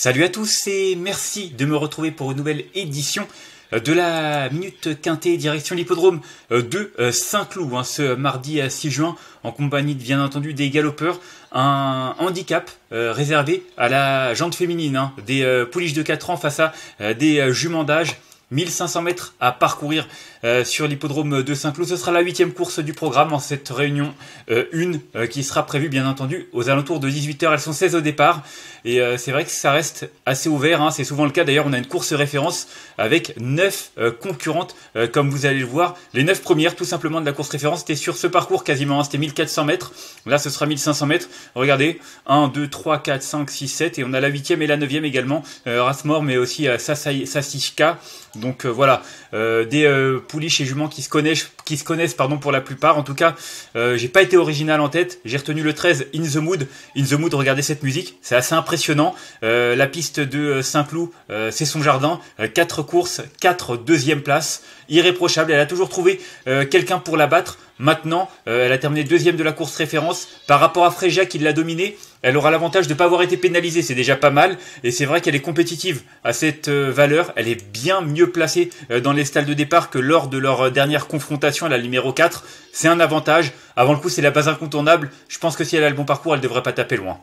Salut à tous et merci de me retrouver pour une nouvelle édition euh, de la Minute Quintée direction l'hippodrome euh, de euh, Saint-Cloud hein, ce mardi 6 juin en compagnie bien entendu des galopeurs un handicap réservé à la jante féminine hein, des pouliches de 4 ans face à des juments d'âge 1500 mètres à parcourir euh, sur l'hippodrome de Saint-Cloud. Ce sera la huitième course du programme en cette réunion 1 euh, euh, qui sera prévue bien entendu aux alentours de 18h. Elles sont 16 au départ et c'est vrai que ça reste assez ouvert. Hein. C'est souvent le cas d'ailleurs. On a une course référence avec 9 concurrentes comme vous allez le voir. Les 9 premières tout simplement de la course référence c'était sur ce parcours quasiment. Hein. C'était 1400 mètres. Là ce sera 1500 mètres. Regardez 1, 2, 3, 4, 5, 6, 7 et on a la huitième et la neuvième également. Rasmor mais aussi Sasishka donc euh, voilà, euh, des euh, pouliches et juments qui se connaissent, qui se connaissent pardon, pour la plupart. En tout cas, euh, j'ai pas été original en tête. J'ai retenu le 13, In the Mood. In the Mood, regardez cette musique, c'est assez impressionnant. la piste de Saint-Cloud, c'est son jardin. 4 courses, 4 deuxième place irréprochable. Elle a toujours trouvé quelqu'un pour la battre. Maintenant, euh, elle a terminé deuxième de la course référence. Par rapport à Freja qui l'a dominée, elle aura l'avantage de ne pas avoir été pénalisée. C'est déjà pas mal. Et c'est vrai qu'elle est compétitive à cette euh, valeur. Elle est bien mieux placée euh, dans les stalles de départ que lors de leur dernière confrontation à la numéro 4. C'est un avantage. Avant le coup, c'est la base incontournable. Je pense que si elle a le bon parcours, elle ne devrait pas taper loin.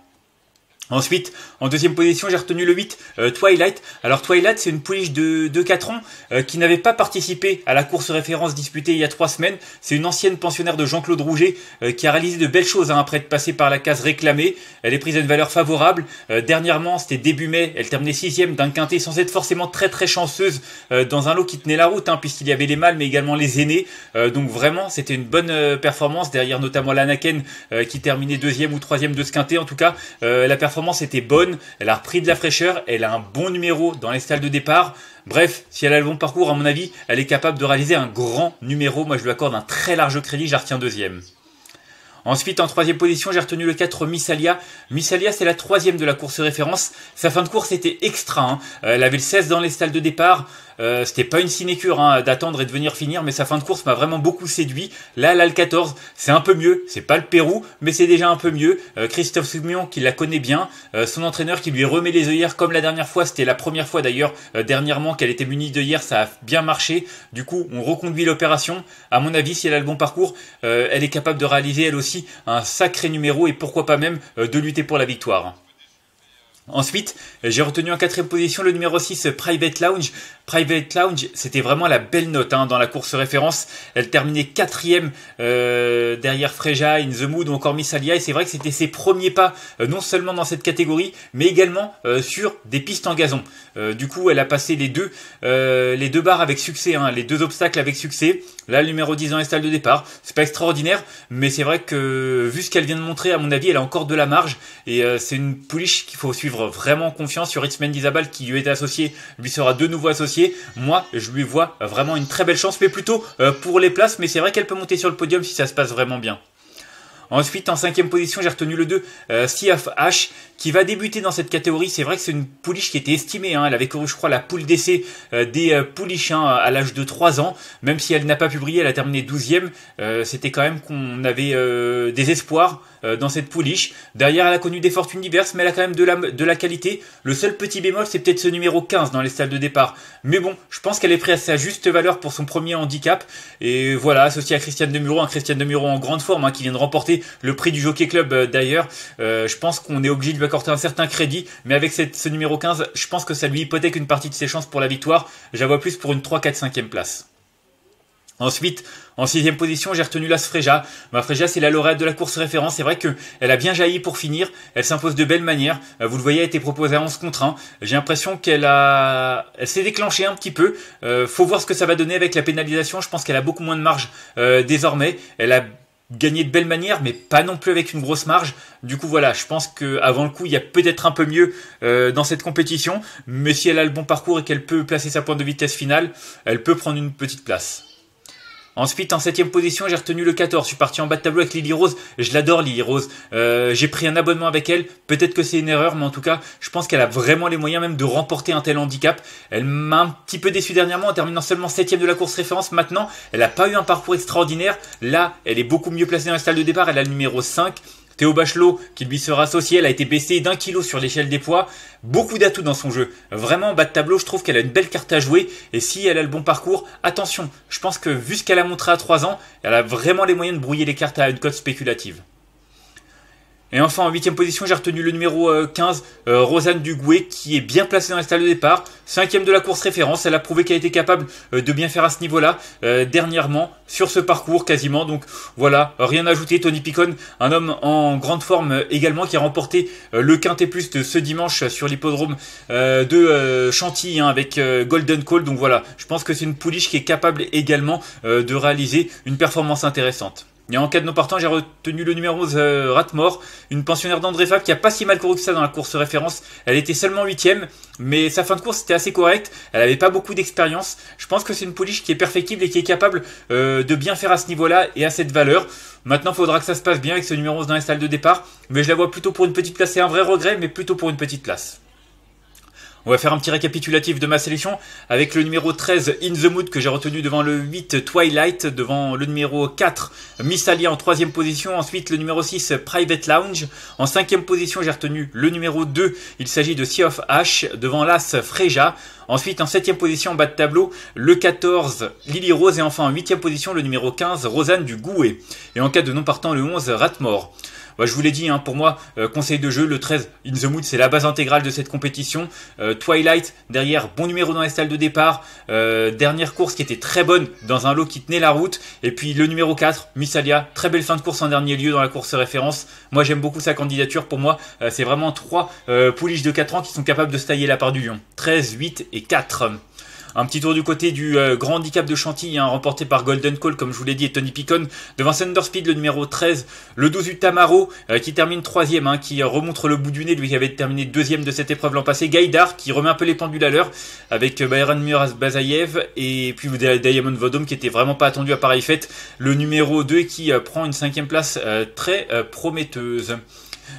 Ensuite, en deuxième position, j'ai retenu le 8, euh, Twilight. Alors Twilight, c'est une pouliche de, de 4 ans euh, qui n'avait pas participé à la course référence disputée il y a 3 semaines. C'est une ancienne pensionnaire de Jean-Claude Rouget euh, qui a réalisé de belles choses hein, après être passée par la case réclamée. Elle est prise à une valeur favorable. dernièrement, c'était début mai, elle terminait 6 d'un quintet sans être forcément très très chanceuse dans un lot qui tenait la route hein, puisqu'il y avait les mâles mais également les aînés. donc vraiment, c'était une bonne performance derrière notamment l'Anaken qui terminait deuxième ou troisième de ce quintet en tout cas. la performance performance était bonne, elle a repris de la fraîcheur, elle a un bon numéro dans les stalles de départ. Bref, si elle a le bon parcours, à mon avis, elle est capable de réaliser un grand numéro. Moi, je lui accorde un très large crédit, j'en retiens deuxième. Ensuite, en troisième position, j'ai retenu le 4 Missalia. Missalia, c'est la troisième de la course référence. Sa fin de course était extra. Hein. Euh, elle avait le 16 dans les stalles de départ. Euh, c'était pas une sinécure hein, d'attendre et de venir finir, mais sa fin de course m'a vraiment beaucoup séduit. Là, l'al 14, c'est un peu mieux. C'est pas le Pérou, mais c'est déjà un peu mieux. Euh, Christophe Soumion qui la connaît bien, euh, son entraîneur qui lui remet les œillères comme la dernière fois. C'était la première fois d'ailleurs dernièrement qu'elle était munie d'œillères, ça a bien marché. Du coup, on reconduit l'opération. À mon avis, si elle a le bon parcours, elle est capable de réaliser elle aussi un sacré numéro et pourquoi pas même de lutter pour la victoire. Ensuite, j'ai retenu en quatrième position le numéro 6 Private Lounge. Private Lounge, c'était vraiment la belle note hein, dans la course référence. Elle terminait quatrième euh, derrière Freja, In The Mood ou encore Missalia. Et c'est vrai que c'était ses premiers pas, euh, non seulement dans cette catégorie, mais également euh, sur des pistes en gazon. du coup, elle a passé les deux, les deux barres avec succès, hein, les deux obstacles avec succès. Là, le numéro 10 dans les stalles de départ, c'est pas extraordinaire, mais c'est vrai que vu ce qu'elle vient de montrer, à mon avis, elle a encore de la marge. Et euh, c'est une pouliche qu'il faut suivre vraiment confiance sur X-Men Dizabal qui lui est associé, lui sera de nouveau associé. Moi, je lui vois vraiment une très belle chance, mais plutôt euh, pour les places, mais c'est vrai qu'elle peut monter sur le podium si ça se passe vraiment bien. Ensuite, en cinquième position, j'ai retenu le 2, euh, H, qui va débuter dans cette catégorie. C'est vrai que c'est une pouliche qui était estimée. Hein. Elle avait couru, je crois, la poule d'essai euh, des euh, pouliches hein, à l'âge de 3 ans. Même si elle n'a pas pu briller, elle a terminé 12e. Euh, c'était quand même qu'on avait des espoirs dans cette pouliche. Derrière, elle a connu des fortunes diverses, mais elle a quand même de la, de la qualité. Le seul petit bémol, c'est peut-être ce numéro 15 dans les salles de départ. Mais bon, je pense qu'elle est prise à sa juste valeur pour son premier handicap. Et voilà, associé à Christiane Demuro, un Christiane Demuro en grande forme, hein, qui vient de remporter le prix du Jockey Club euh, d'ailleurs. Euh, je pense qu'on est obligé de lui accorder un certain crédit, mais avec ce numéro 15, je pense que ça lui hypothèque une partie de ses chances pour la victoire. J'avoue plus pour une 3, 4, 5e place. Ensuite, en sixième position, j'ai retenu Las Freja. Ma bah, Freja, c'est la lauréate de la course référence. C'est vrai qu'elle a bien jailli pour finir. Elle s'impose de belle manière. Euh, vous le voyez, elle a été proposée à 11 contre 1. J'ai l'impression qu'elle a, elle s'est déclenchée un petit peu. faut voir ce que ça va donner avec la pénalisation. Je pense qu'elle a beaucoup moins de marge désormais. Elle a gagner de belle manière, mais pas non plus avec une grosse marge. Du coup, voilà, je pense qu'avant le coup, il y a peut-être un peu mieux euh, dans cette compétition, mais si elle a le bon parcours et qu'elle peut placer sa pointe de vitesse finale, elle peut prendre une petite place. Ensuite, en 7 position, j'ai retenu le 14. Je suis parti en bas de tableau avec Lily Rose. Je l'adore, Lily Rose. Euh, j'ai pris un abonnement avec elle. Peut-être que c'est une erreur, mais en tout cas, je pense qu'elle a vraiment les moyens même de remporter un tel handicap. Elle m'a un petit peu déçu dernièrement en terminant seulement 7 de la course référence. Maintenant, elle n'a pas eu un parcours extraordinaire. Là, elle est beaucoup mieux placée dans la salle de départ. Elle a le numéro 5. Théo Bachelot, qui lui sera associé, elle a été baissée d'un kilo sur l'échelle des poids. Beaucoup d'atouts dans son jeu. Vraiment, bas de tableau, je trouve qu'elle a une belle carte à jouer. Et si elle a le bon parcours, attention, je pense que vu ce qu'elle a montré à 3 ans, elle a vraiment les moyens de brouiller les cartes à une cote spéculative. Et enfin, en huitième position, j'ai retenu le numéro 15, euh, euh, Rosanne Dugoué, qui est bien placée dans les stalles de départ. Cinquième de la course référence, elle a prouvé qu'elle était capable euh, de bien faire à ce niveau-là, euh, dernièrement, sur ce parcours quasiment. Donc voilà, rien à ajouter. Tony Picon, un homme en grande forme également, qui a remporté le quintet plus de ce dimanche sur l'hippodrome de Chantilly hein, avec Golden Call. Donc voilà, je pense que c'est une pouliche qui est capable également de réaliser une performance intéressante. Et en cas de non partant, j'ai retenu le numéro The euh, Ratmore, une pensionnaire d'André Fab qui a pas si mal couru que ça dans la course référence. Elle était seulement huitième, mais sa fin de course était assez correcte. Elle avait pas beaucoup d'expérience. Je pense que c'est une pouliche qui est perfectible et qui est capable euh, de bien faire à ce niveau-là et à cette valeur. Maintenant, faudra que ça se passe bien avec ce numéro dans les salles de départ. Mais je la vois plutôt pour une petite place. C'est un vrai regret, mais plutôt pour une petite place. On va faire un petit récapitulatif de ma sélection avec le numéro 13 In the Mood que j'ai retenu devant le 8 Twilight, devant le numéro 4 Miss Alia en troisième position, ensuite le numéro 6 Private Lounge, en cinquième position j'ai retenu le numéro 2, il s'agit de Sea of Ash, devant l'As Freja, ensuite en septième position bas de tableau le 14 Lily Rose et enfin en huitième position le numéro 15 Rosanne du Gouet et en cas de non partant le 11 Ratmore. Bah, je vous l'ai dit, hein, pour moi, euh, conseil de jeu, le 13, In the Mood, c'est la base intégrale de cette compétition. Euh, Twilight, derrière, bon numéro dans la salle de départ. Euh, dernière course qui était très bonne dans un lot qui tenait la route. Et puis le numéro 4, Missalia, très belle fin de course en dernier lieu dans la course référence. Moi, j'aime beaucoup sa candidature. Pour moi, c'est vraiment trois pouliches de 4 ans qui sont capables de se tailler la part du lion. 13, 8 et 4. Un petit tour du côté du euh, grand handicap de Chantilly, hein, remporté par Golden Call, comme je vous l'ai dit, et Tony Picon, devant Speed, le numéro 13, le 12 Utamaro, euh, qui termine troisième, hein, qui remontre le bout du nez, lui qui avait terminé deuxième de cette épreuve l'an passé, Gaïdar, qui remet un peu les pendules à l'heure, avec euh, Byron Muras Bazayev, et puis euh, Diamond Vodom, qui était vraiment pas attendu à pareille fête, le numéro 2, qui prend une cinquième place très prometteuse.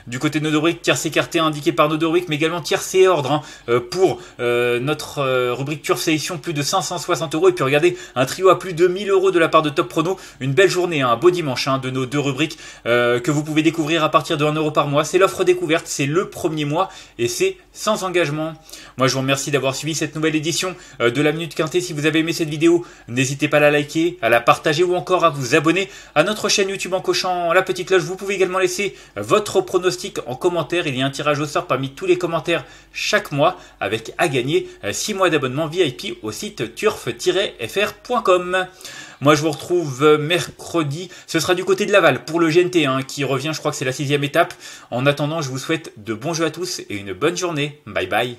Du côté de Nodoric, tiers écarté indiqué par Nodoric, mais également et ordre hein, euh, pour euh, notre euh, rubrique Turf Sélection, plus de 560 euros. Et puis regardez, un trio à plus de 1000 euros de la part de Top Prono. Une belle journée, hein, un beau dimanche hein, de nos deux rubriques que vous pouvez découvrir à partir de 1 euro par mois. C'est l'offre découverte, c'est le premier mois et c'est sans engagement. Moi je vous remercie d'avoir suivi cette nouvelle édition euh, de la Minute Quintée. Si vous avez aimé cette vidéo, n'hésitez pas à la liker, à la partager ou encore à vous abonner à notre chaîne YouTube en cochant la petite cloche. Vous pouvez également laisser euh, votre pronostic en commentaire. Il y a un tirage au sort parmi tous les commentaires chaque mois avec à gagner 6 euh, mois d'abonnement VIP au site turf-fr.com. Moi, je vous retrouve euh, mercredi. Ce sera du côté de Laval pour le GNT hein, qui revient. Je crois que c'est la sixième étape. En attendant, je vous souhaite de bons jeux à tous et une bonne journée. Bye bye.